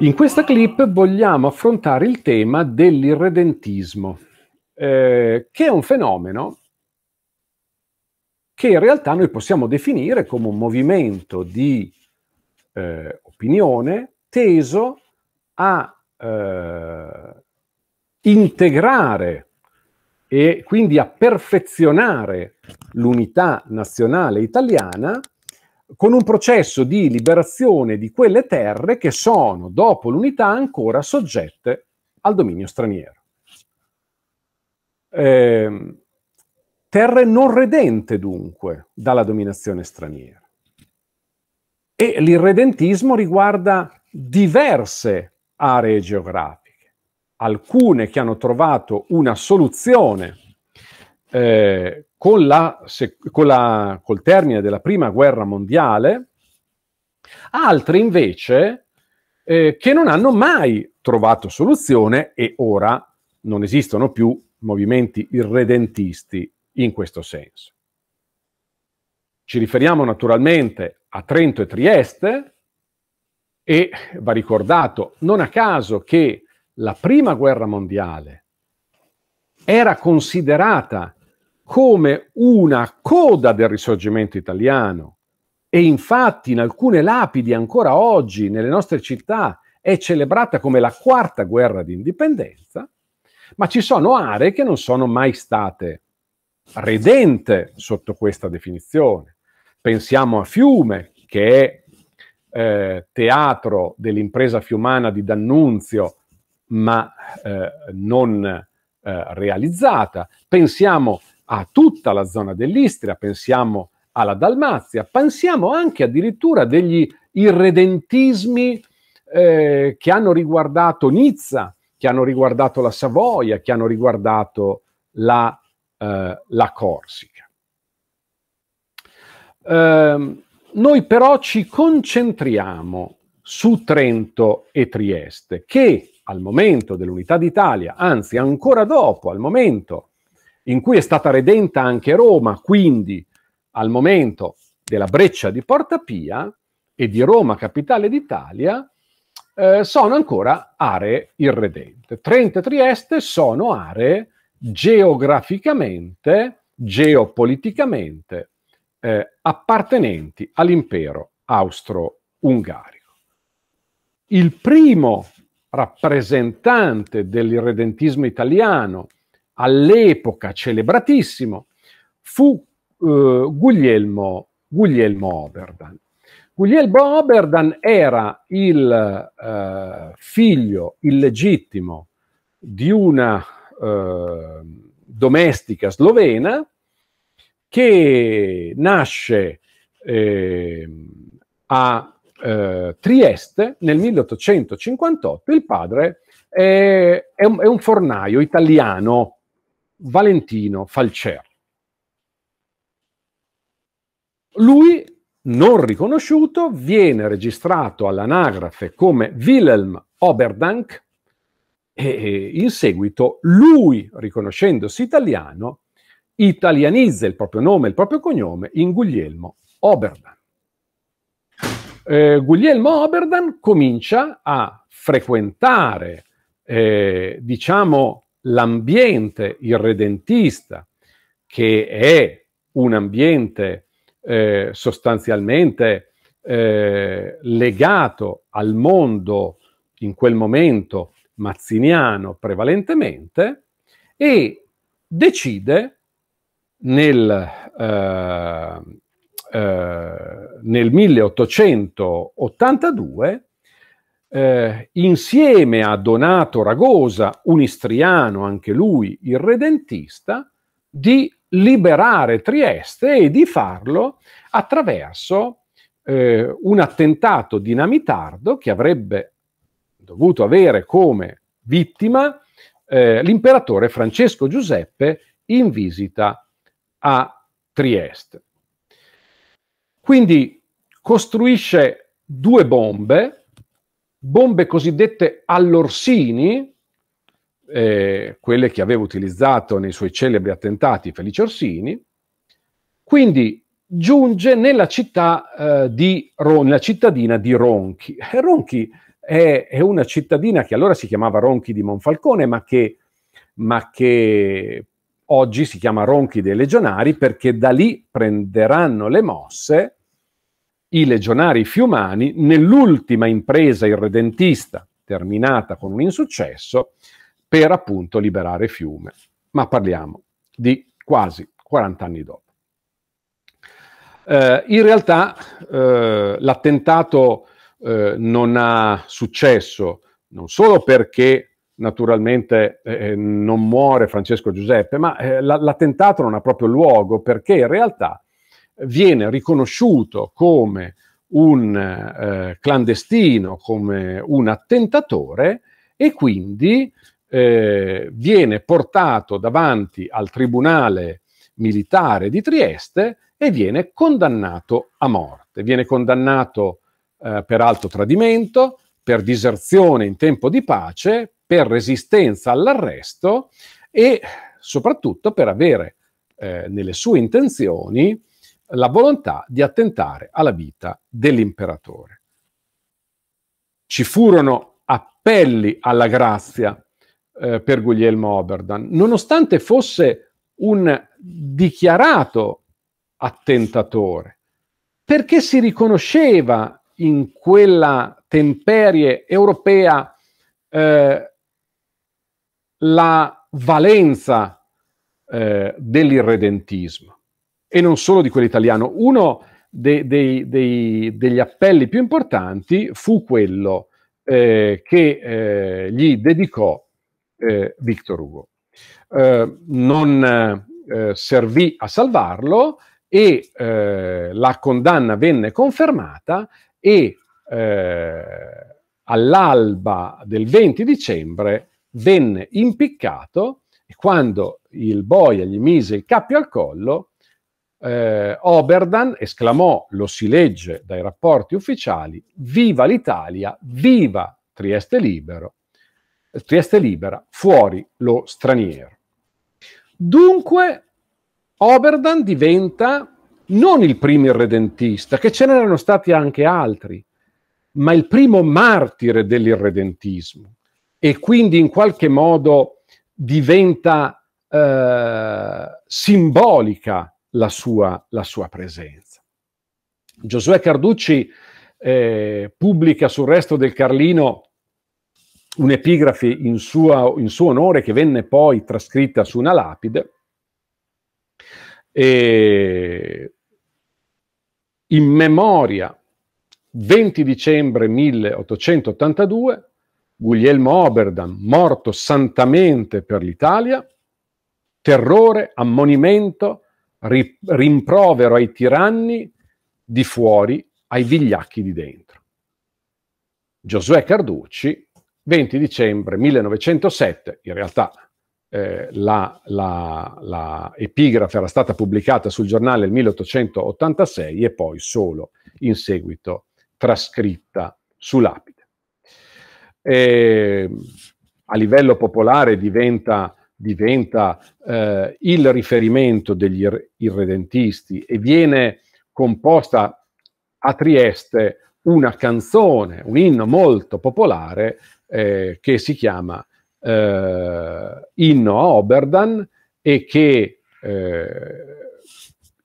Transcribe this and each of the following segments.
In questa clip vogliamo affrontare il tema dell'irredentismo, eh, che è un fenomeno che in realtà noi possiamo definire come un movimento di eh, opinione teso a eh, integrare e quindi a perfezionare l'unità nazionale italiana con un processo di liberazione di quelle terre che sono, dopo l'unità, ancora soggette al dominio straniero. Eh, terre non redente dunque dalla dominazione straniera. E l'irredentismo riguarda diverse aree geografiche, alcune che hanno trovato una soluzione eh, con la, con la, col termine della prima guerra mondiale, altre invece eh, che non hanno mai trovato soluzione e ora non esistono più movimenti irredentisti in questo senso. Ci riferiamo naturalmente a Trento e Trieste e va ricordato non a caso che la prima guerra mondiale era considerata come una coda del risorgimento italiano. E infatti in alcune lapidi ancora oggi nelle nostre città è celebrata come la quarta guerra d'indipendenza, ma ci sono aree che non sono mai state redente sotto questa definizione. Pensiamo a Fiume, che è eh, teatro dell'impresa fiumana di D'Annunzio, ma eh, non eh, realizzata. Pensiamo a tutta la zona dell'Istria, pensiamo alla Dalmazia, pensiamo anche addirittura degli irredentismi eh, che hanno riguardato Nizza, che hanno riguardato la Savoia, che hanno riguardato la, eh, la Corsica. Eh, noi però ci concentriamo su Trento e Trieste, che al momento dell'unità d'Italia, anzi ancora dopo, al momento in cui è stata redenta anche Roma, quindi al momento della breccia di Porta Pia e di Roma, capitale d'Italia, eh, sono ancora aree irredente. Trento e Trieste sono aree geograficamente, geopoliticamente eh, appartenenti all'impero austro-ungarico. Il primo rappresentante dell'irredentismo italiano all'epoca celebratissimo, fu eh, Guglielmo, Guglielmo Oberdan. Guglielmo Oberdan era il eh, figlio illegittimo di una eh, domestica slovena che nasce eh, a eh, Trieste nel 1858. Il padre è, è, un, è un fornaio italiano Valentino Falcer. Lui, non riconosciuto, viene registrato all'anagrafe come Wilhelm Oberdank e in seguito lui, riconoscendosi italiano, italianizza il proprio nome e il proprio cognome in Guglielmo Oberdan. Eh, Guglielmo Oberdan comincia a frequentare, eh, diciamo, l'ambiente irredentista, che è un ambiente eh, sostanzialmente eh, legato al mondo in quel momento mazziniano prevalentemente, e decide nel, eh, eh nel 1882 eh, insieme a Donato Ragosa, un istriano anche lui, irredentista, di liberare Trieste e di farlo attraverso eh, un attentato dinamitardo che avrebbe dovuto avere come vittima eh, l'imperatore Francesco Giuseppe in visita a Trieste. Quindi costruisce due bombe, bombe cosiddette all'Orsini, eh, quelle che aveva utilizzato nei suoi celebri attentati Felice Orsini, quindi giunge nella, città, eh, di, nella cittadina di Ronchi. Eh, Ronchi è, è, una cittadina che allora si chiamava Ronchi di Monfalcone, ma che, ma che oggi si chiama Ronchi dei Legionari perché da lì prenderanno le mosse i legionari fiumani, nell'ultima impresa irredentista, terminata con un insuccesso, per appunto liberare Fiume. Ma parliamo di quasi 40 anni dopo. Eh, in realtà eh, l'attentato eh, non ha successo non solo perché naturalmente eh, eh, non muore Francesco Giuseppe, ma eh, l'attentato non ha proprio luogo perché in realtà viene riconosciuto come un eh, clandestino, come un attentatore e quindi eh, viene portato davanti al tribunale militare di Trieste e viene condannato a morte. Viene condannato eh, per alto tradimento, per diserzione in tempo di pace, per resistenza all'arresto e soprattutto per avere eh, nelle sue intenzioni la volontà di attentare alla vita dell'imperatore. Ci furono appelli alla grazia eh, per Guglielmo Oberdan, nonostante fosse un dichiarato attentatore, perché si riconosceva in quella temperie europea eh, la valenza eh, dell'irredentismo e non solo di quello italiano. Uno dei, dei, dei, degli appelli più importanti fu quello eh, che eh, gli dedicò eh, Victor Hugo. Eh, non eh, servì a salvarlo e eh, la condanna venne confermata e all'alba del 20 dicembre venne impiccato e quando il boia gli mise il cappio al collo eh, Oberdan esclamò, lo si legge dai rapporti ufficiali, viva l'Italia, viva Trieste, libero, Trieste libera, fuori lo straniero. Dunque Oberdan diventa non il primo irredentista, che ce n'erano stati anche altri, ma il primo martire dell'irredentismo e quindi in qualche modo diventa eh, simbolica la sua, la sua presenza. Giosuè Carducci eh, pubblica sul resto del Carlino un'epigrafe in, in suo onore che venne poi trascritta su una lapide. E in memoria 20 dicembre 1882, Guglielmo Oberdan, morto santamente per l'Italia, terrore, ammonimento, ri- rimprovero ai tiranni di fuori, ai vigliacchi di dentro. Giosuè Carducci, 20 dicembre 1907, in realtà eh, la, la, la epigrafe era stata pubblicata sul giornale nel 1886 e poi solo in seguito trascritta su lapide. E, ehm, a livello popolare diventa diventa eh, il riferimento degli irredentisti e viene composta a Trieste una canzone, un inno molto popolare eh, che si chiama eh, Inno a Oberdan e che eh,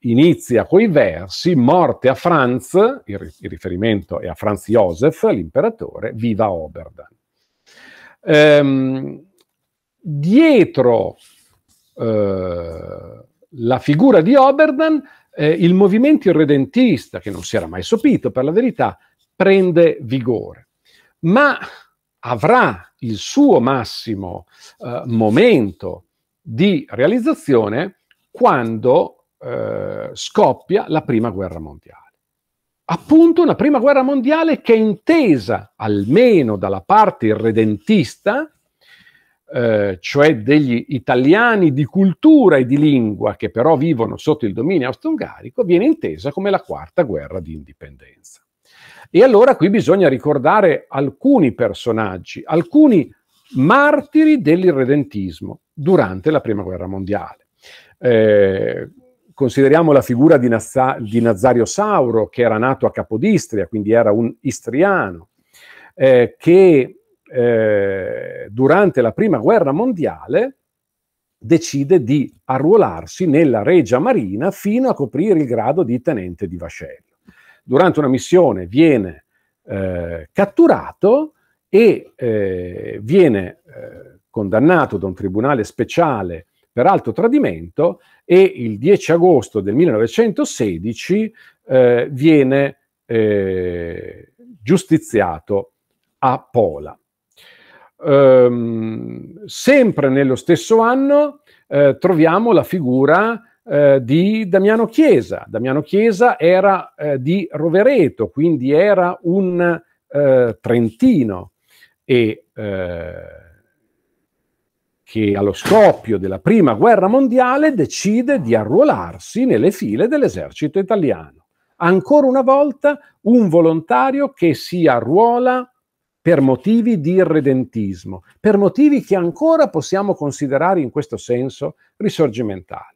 inizia coi versi Morte a Franz, il, il riferimento è a Franz Josef, l'imperatore, viva Oberdan. Ehm, dietro eh, la figura di Oberdan, eh, il movimento irredentista, che non si era mai sopito per la verità, prende vigore. Ma avrà il suo massimo eh, momento di realizzazione quando eh, scoppia la prima guerra mondiale appunto una prima guerra mondiale che è intesa, almeno dalla parte irredentista, eh, cioè degli italiani di cultura e di lingua che però vivono sotto il dominio austro-ungarico, viene intesa come la quarta guerra di indipendenza. E allora qui bisogna ricordare alcuni personaggi, alcuni martiri dell'irredentismo durante la Prima Guerra Mondiale. Eh, consideriamo la figura di, Nazza- di, Nazario Sauro, che era nato a Capodistria, quindi era un istriano, eh, che eh, durante la Prima Guerra Mondiale decide di arruolarsi nella Regia Marina fino a coprire il grado di tenente di vascello. Durante una missione viene eh, catturato e eh, viene eh, condannato da un tribunale speciale per alto tradimento e il 10 agosto del 1916 eh, viene giustiziato a Pola ehm, sempre nello stesso anno eh, troviamo la figura eh, di Damiano Chiesa. Damiano Chiesa era eh, di Rovereto, quindi era un eh, trentino e eh, che allo scoppio della prima guerra mondiale decide di arruolarsi nelle file dell'esercito italiano. Ancora una volta un volontario che si arruola per motivi di irredentismo, per motivi che ancora possiamo considerare in questo senso risorgimentali.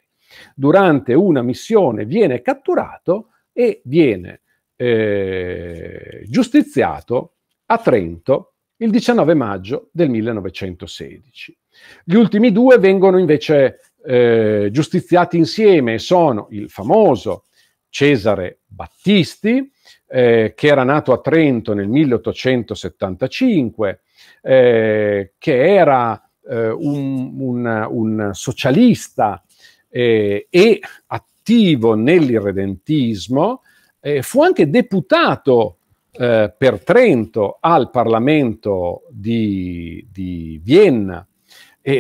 Durante una missione viene catturato e viene eh, giustiziato a Trento il 19 maggio del 1916. Gli ultimi due vengono invece eh, giustiziati insieme, e sono il famoso Cesare Battisti, eh, che era nato a Trento nel 1875, eh, che era eh, un, un, un, socialista eh, e attivo nell'irredentismo, eh, fu anche deputato eh, per Trento al Parlamento di, di Vienna,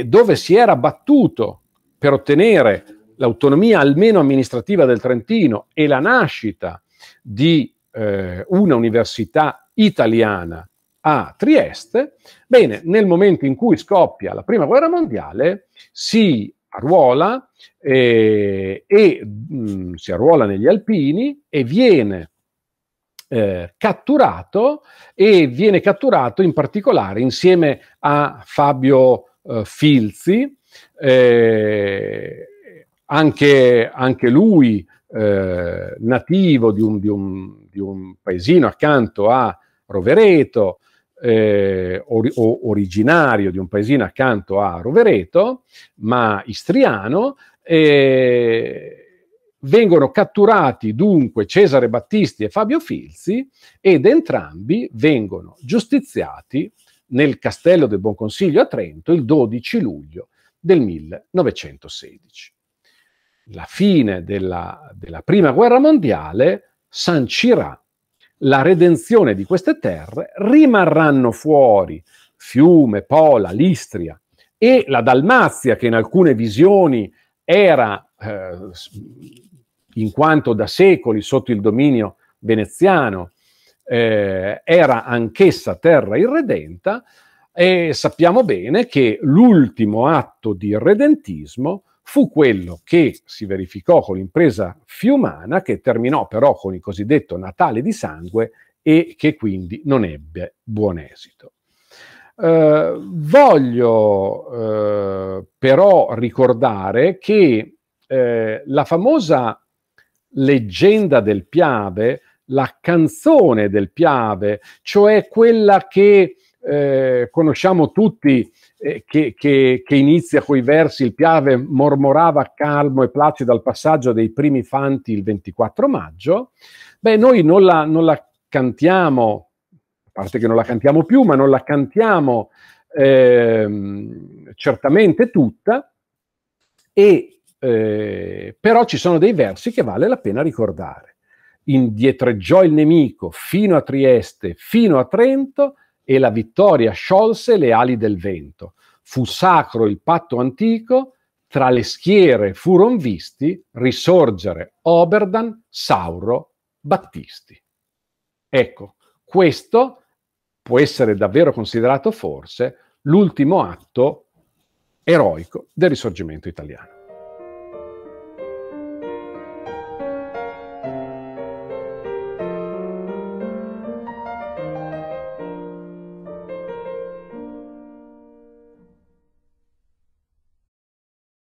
dove si era battuto per ottenere l'autonomia almeno amministrativa del Trentino e la nascita di eh, una università italiana a Trieste, bene, nel momento in cui scoppia la Prima Guerra Mondiale si arruola eh, e mh, mm, si arruola negli Alpini e viene eh, catturato e viene catturato in particolare insieme a Fabio eh, Filzi, eh, anche, anche, lui eh, nativo di un, di, un, di un, paesino accanto a Rovereto, eh, or, originario di un paesino accanto a Rovereto, ma istriano, eh, vengono catturati dunque Cesare Battisti e Fabio Filzi ed entrambi vengono giustiziati nel Castello del Buon Consiglio a Trento il 12 luglio del 1916 la fine della, della prima guerra mondiale sancirà la redenzione di queste terre, rimarranno fuori Fiume, Pola, Listria e la Dalmazia, che in alcune visioni era, eh, in quanto da secoli sotto il dominio veneziano, eh, era anch'essa terra irredenta, e sappiamo bene che l'ultimo atto di irredentismo fu quello che si verificò con l'impresa fiumana, che terminò però con il cosiddetto Natale di sangue e che quindi non ebbe buon esito. Eh, voglio eh, però ricordare che eh, la famosa leggenda del Piave, la canzone del Piave, cioè quella che eh, conosciamo tutti eh, che, che, che, inizia coi versi il Piave mormorava calmo e placido al passaggio dei primi fanti il 24 maggio, beh noi non la, non la cantiamo, a parte che non la cantiamo più, ma non la cantiamo eh, certamente tutta, e, eh, però ci sono dei versi che vale la pena ricordare. Indietreggiò il nemico fino a Trieste, fino a Trento, e la vittoria sciolse le ali del vento. Fu sacro il patto antico, tra le schiere furon visti risorgere Oberdan, Sauro, Battisti. Ecco, questo può essere davvero considerato forse l'ultimo atto eroico del risorgimento italiano.